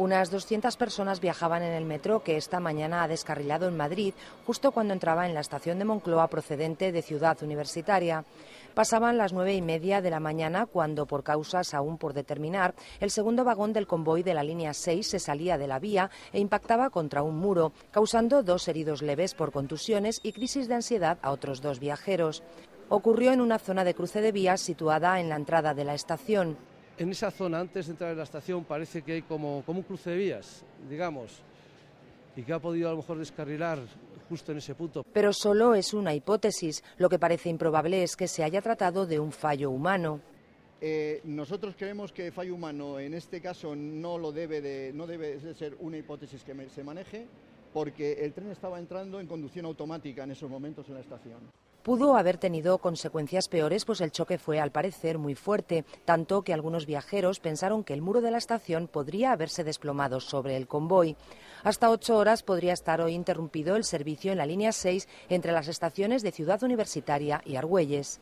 Unas 200 personas viajaban en el metro que esta mañana ha descarrilado en Madrid, justo cuando entraba en la estación de Moncloa procedente de Ciudad Universitaria. Pasaban las nueve y media de la mañana cuando, por causas aún por determinar, el segundo vagón del convoy de la línea 6 se salía de la vía e impactaba contra un muro, causando dos heridos leves por contusiones y crisis de ansiedad a otros dos viajeros. Ocurrió en una zona de cruce de vías situada en la entrada de la estación. En esa zona, antes de entrar en la estación, parece que hay como, un cruce de vías, digamos, y que ha podido a lo mejor descarrilar justo en ese punto. Pero solo es una hipótesis. Lo que parece improbable es que se haya tratado de un fallo humano. Eh, nosotros creemos que fallo humano en este caso no debe ser una hipótesis que se maneje porque el tren estaba entrando en conducción automática en esos momentos en la estación. Pudo haber tenido consecuencias peores, pues el choque fue, al parecer, muy fuerte, tanto que algunos viajeros pensaron que el muro de la estación podría haberse desplomado sobre el convoy. Hasta ocho horas podría estar hoy interrumpido el servicio en la línea 6 entre las estaciones de Ciudad Universitaria y Argüelles.